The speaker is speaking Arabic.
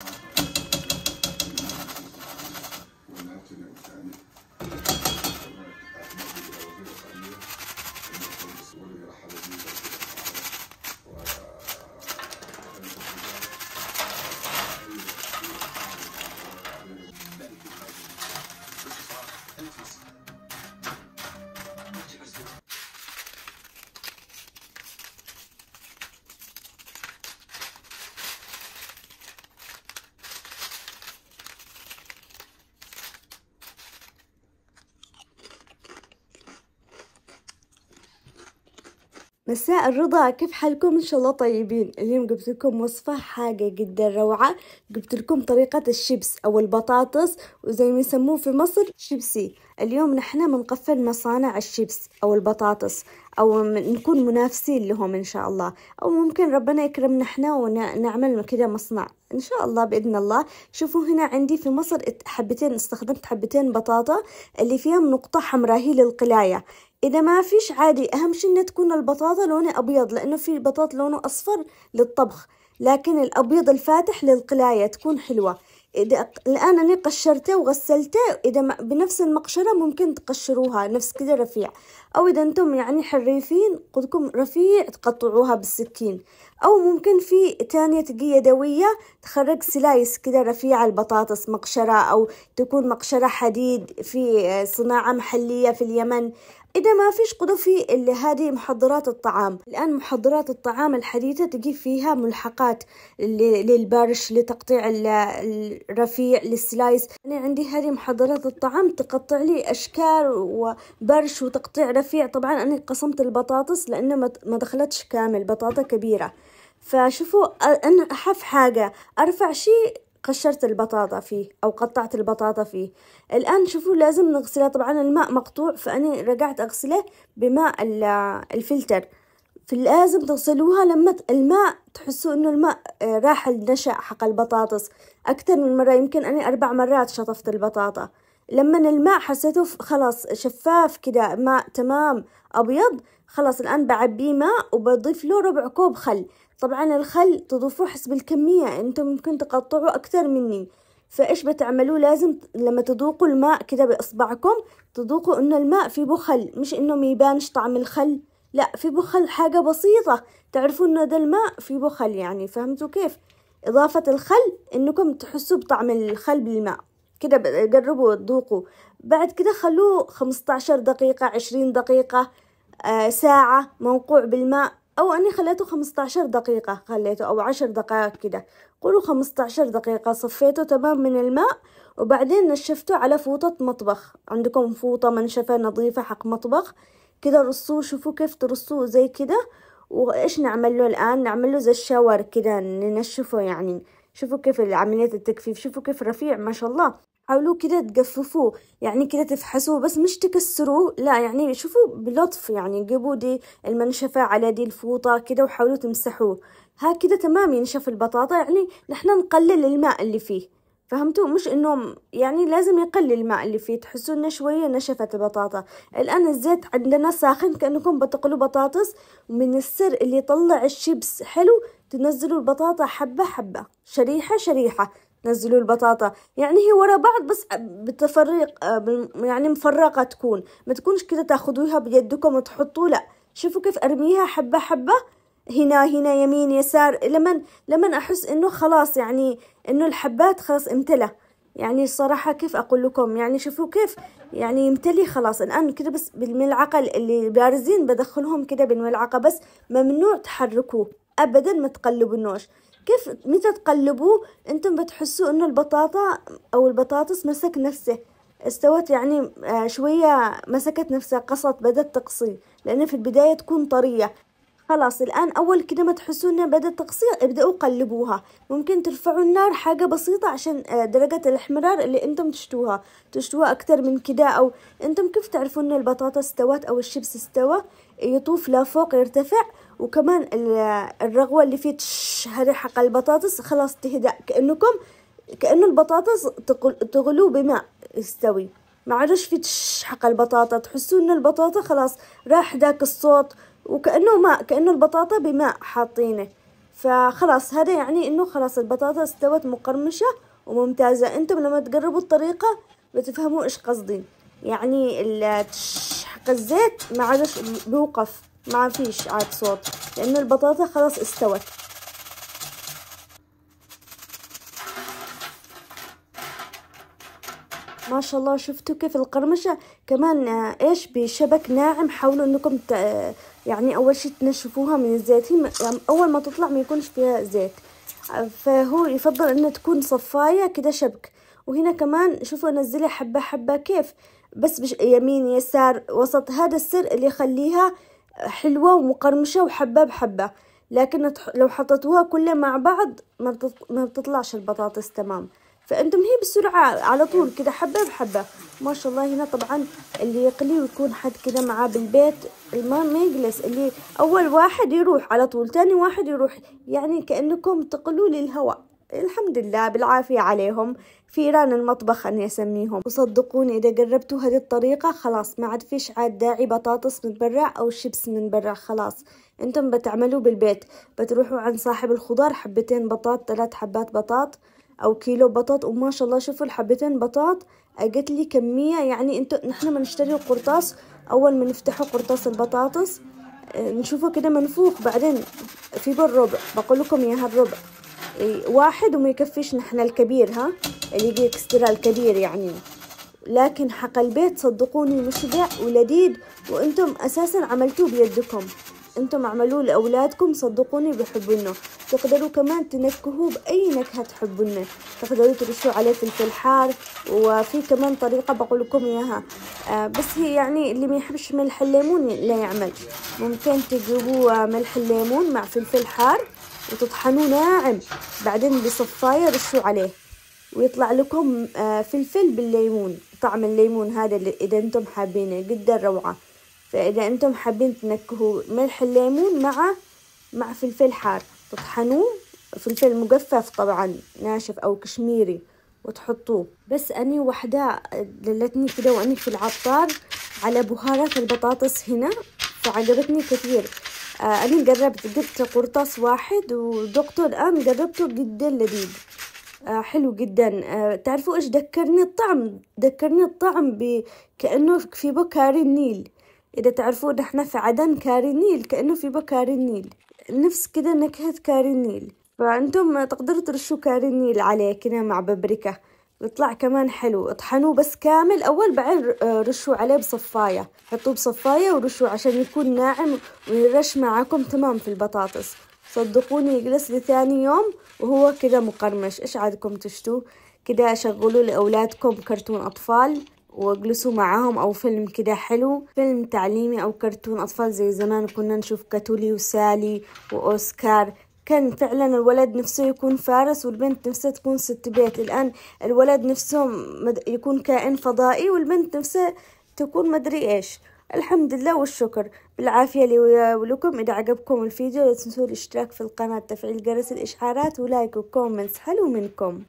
Thank you. مساء الرضا كيف حالكم ان شاء الله طيبين اليوم جبت لكم وصفه حاجه جدا روعه جبت لكم طريقه الشيبس او البطاطس وزي ما يسموه في مصر شيبسي اليوم نحن بنقفل مصانع الشيبس او البطاطس أو نكون منافسين لهم إن شاء الله أو ممكن ربنا يكرمنا إحنا ونعمل كده مصنع إن شاء الله بإذن الله شوفوا هنا عندي في مصر حبتين استخدمت حبتين بطاطا اللي فيها نقطة حمراء هي للقلاية إذا ما فيش عادي أهم شي إنها تكون البطاطا لونها أبيض لأنه في بطاطا لونه أصفر للطبخ لكن الأبيض الفاتح للقلاية تكون حلوة إذا الآن أنا قشرته وغسلته إذا بنفس المقشرة ممكن تقشروها نفس كده رفيع أو إذا أنتم يعني حريفين قدكم رفيع تقطعوها بالسكين أو ممكن في تانية تجي يدوية تخرج سلايس كده رفيعة البطاطس مقشرة أو تكون مقشرة حديد في آه، صناعة محلية في اليمن إذا ما فيش قدر في اللي هذه محضرات الطعام الآن محضرات الطعام الحديثة تجي فيها ملحقات للبرش لتقطيع الرفيع للسلايس أنا عندي هذه محضرات الطعام تقطع لي أشكال وبرش وتقطيع رفيع طبعا أنا قسمت البطاطس لأنه ما دخلتش كامل بطاطا كبيرة فشوفوا أنا أحف حاجة أرفع شيء قشرت البطاطا فيه أو قطعت البطاطا فيه الآن شوفوا لازم نغسله طبعا الماء مقطوع فأنا رجعت أغسله بماء الفلتر فلازم تغسلوها لما الماء تحسوا انه الماء آه، راح النشا حق البطاطس اكثر من مره يمكن انا اربع مرات شطفت البطاطا لما الماء حسيته خلاص شفاف كده ماء تمام ابيض خلاص الآن بعبيه ماء وبضيف له ربع كوب خل طبعا الخل تضيفوه حسب الكمية انتم ممكن تقطعوا أكثر مني فإيش بتعملوا لازم لما تذوقوا الماء كده بإصبعكم تذوقوا إنه الماء فيه بخل مش إنه ميبانش طعم الخل لا في بخل حاجة بسيطة تعرفوا إنه ده الماء فيه بخل يعني فهمتوا كيف إضافة الخل إنكم تحسوا بطعم الخل بالماء كده جربوا وذوقوا بعد كده خلوه 15 دقيقة 20 دقيقة آه، ساعة منقوع بالماء أو أني خليته عشر دقيقة خليته أو عشر دقائق كده قولوا عشر دقيقة صفيته تمام من الماء وبعدين نشفته على فوطة مطبخ عندكم فوطة منشفة نظيفة حق مطبخ كده رصوه شوفوا كيف ترصوه زي كده وإيش نعمل له الآن نعمل له زي الشاور كده ننشفه يعني شوفوا كيف عملية التجفيف شوفوا كيف رفيع ما شاء الله حاولوا كده تقففوه يعني كده تفحسوه بس مش تكسروه لا يعني شوفوا بلطف يعني جيبوا دي المنشفة على دي الفوطة كده وحاولوا تمسحوه ها كده تمام ينشف البطاطا يعني نحن نقلل الماء اللي فيه فهمتوا مش انه يعني لازم يقل الماء اللي فيه تحسوا انه شويه نشفت البطاطا الان الزيت عندنا ساخن كانكم بتقلوا بطاطس ومن السر اللي يطلع الشيبس حلو تنزلوا البطاطا حبه حبه شريحه شريحه نزلوا البطاطا يعني هي ورا بعض بس بتفريق آه، يعني مفرقة تكون ما تكونش كده تاخدوها بيدكم وتحطوا لا شوفوا كيف ارميها حبة حبة هنا هنا يمين يسار لمن لمن احس انه خلاص يعني انه الحبات خلاص امتلى يعني الصراحة كيف أقول لكم يعني شوفوا كيف يعني يمتلي خلاص الآن كده بس بالملعقة اللي بارزين بدخلهم كده بالملعقة بس ممنوع تحركوه أبدا ما تقلبوا النوش كيف متى تقلبوه انتم بتحسوا انه البطاطا او البطاطس مسك نفسه استوت يعني آه، شوية مسكت نفسها قصت بدت تقصي لأنه في البداية تكون طرية خلاص الآن أول كده ما تحسوا إنها بدت تقصي ابدأوا قلبوها ممكن ترفعوا النار حاجة بسيطة عشان آه، درجة الاحمرار اللي أنتم تشتوها تشتوها أكتر من كده أو أنتم كيف تعرفوا إن البطاطا استوت أو الشيبس استوى يطوف لفوق يرتفع وكمان الرغوه اللي فيه حق البطاطس خلاص تهدأ كانكم كانه البطاطس تغلوه بماء يستوي ما عادش في حق البطاطا تحسوا ان البطاطا خلاص راح ذاك الصوت وكانه ماء كانه البطاطا بماء حاطينه فخلاص هذا يعني انه خلاص البطاطا استوت مقرمشه وممتازه انتم لما تقربوا الطريقه بتفهموا ايش قصدي يعني حق الزيت ما عادش بيوقف ما فيش عاد صوت لأنه البطاطا خلاص استوت ما شاء الله شفتوا كيف القرمشة كمان آه، ايش بشبك ناعم حاولوا انكم آه، يعني اول شي تنشفوها من الزيت هي يعني اول ما تطلع ما يكونش فيها زيت فهو يفضل انها تكون صفاية كده شبك وهنا كمان شوفوا انزلها حبة حبة كيف بس بش يمين يسار وسط هذا السر اللي يخليها حلوة ومقرمشة وحبة بحبة لكن لو حطيتوها كلها مع بعض ما بتطلعش البطاطس تمام فانتم هي بسرعة على طول كده حبة بحبة ما شاء الله هنا طبعا اللي يقلي ويكون حد كده معاه بالبيت ما ما يجلس اللي اول واحد يروح على طول تاني واحد يروح يعني كأنكم تقلوا للهواء الحمد لله بالعافية عليهم في ران المطبخ أني أسميهم وصدقوني إذا قربتوا هذه الطريقة خلاص ما عاد فيش عاد داعي بطاطس من برا أو شيبس من برا خلاص أنتم بتعملوا بالبيت بتروحوا عند صاحب الخضار حبتين بطاط ثلاث حبات بطاط أو كيلو بطاط وما شاء الله شوفوا الحبتين بطاط أجت لي كمية يعني أنتم نحن ما نشتري القرطاس أول ما نفتحوا قرطاس البطاطس آه، نشوفه كده منفوخ بعدين في بالربع بقول لكم إياها الربع واحد وما يكفيش نحن الكبير ها اللي يجي اكسترا الكبير يعني لكن حق البيت صدقوني مشبع ولذيذ وانتم اساسا عملتوه بيدكم انتم عملوه لاولادكم صدقوني بحبونه تقدروا كمان تنكهوه باي نكهه تحبونه تقدروا ترشوا عليه فلفل حار وفي كمان طريقه بقول لكم اياها آه بس هي يعني اللي ما يحبش ملح الليمون لا يعمل ممكن تجيبوا ملح الليمون مع فلفل حار وتطحنوه ناعم بعدين بصفاية رشوا عليه ويطلع لكم آه، فلفل بالليمون طعم الليمون هذا اللي إذا أنتم حابينه جدا روعة فإذا أنتم حابين تنكهوا ملح الليمون مع مع فلفل حار تطحنوه فلفل مجفف طبعا ناشف أو كشميري وتحطوه بس أني وحدة دلتني كده وأني في العطار على بهارات البطاطس هنا فعجبتني كثير آه، أنا جربت جبت قرطاس واحد ودقته الآن جربته جدا لذيذ آه، حلو جدا آه، تعرفوا إيش ذكرني الطعم ذكرني الطعم كأنه في بكاري النيل إذا تعرفوا نحن في عدن كاري النيل كأنه في بكاري النيل نفس كده نكهة كاري النيل فأنتم تقدروا ترشوا كاري النيل عليه كده مع بابريكا يطلع كمان حلو اطحنوه بس كامل اول بعدين آه، رشوا عليه بصفايه حطوه بصفايه ورشوا عشان يكون ناعم ويرش معاكم تمام في البطاطس صدقوني يجلس لثاني يوم وهو كذا مقرمش ايش عادكم تشتوه كذا شغلوا لاولادكم كرتون اطفال واجلسوا معاهم او فيلم كده حلو فيلم تعليمي او كرتون اطفال زي زمان كنا نشوف كاتولي وسالي واوسكار كان فعلا الولد نفسه يكون فارس والبنت نفسها تكون ست بيت الآن الولد نفسه يكون كائن فضائي والبنت نفسها تكون مدري إيش الحمد لله والشكر بالعافية لي ولكم إذا عجبكم الفيديو لا تنسوا الاشتراك في القناة تفعيل جرس الإشعارات ولايك وكومنتس حلو منكم